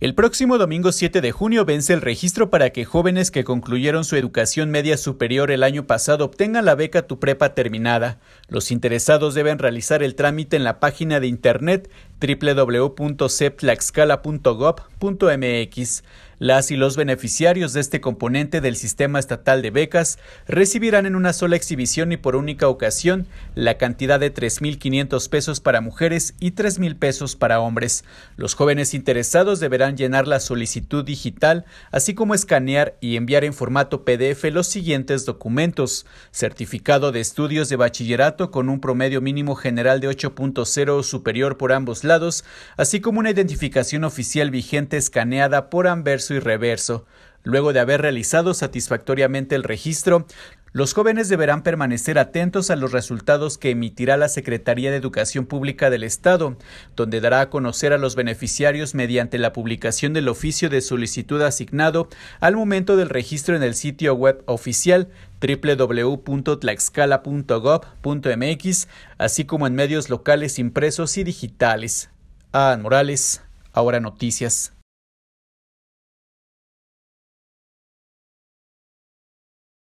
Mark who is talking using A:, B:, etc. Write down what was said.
A: El próximo domingo 7 de junio vence el registro para que jóvenes que concluyeron su educación media superior el año pasado obtengan la beca Tu Prepa terminada. Los interesados deben realizar el trámite en la página de internet www.septlaxcala.gov.mx. Las y los beneficiarios de este componente del sistema estatal de becas recibirán en una sola exhibición y por única ocasión la cantidad de 3.500 pesos para mujeres y 3.000 pesos para hombres. Los jóvenes interesados deberán llenar la solicitud digital, así como escanear y enviar en formato PDF los siguientes documentos. Certificado de estudios de bachillerato con un promedio mínimo general de 8.0 superior por ambos lados así como una identificación oficial vigente escaneada por anverso y reverso. Luego de haber realizado satisfactoriamente el registro, los jóvenes deberán permanecer atentos a los resultados que emitirá la Secretaría de Educación Pública del Estado, donde dará a conocer a los beneficiarios mediante la publicación del oficio de solicitud asignado al momento del registro en el sitio web oficial www.tlaxcala.gov.mx, así como en medios locales impresos y digitales. Ana Morales, ahora noticias.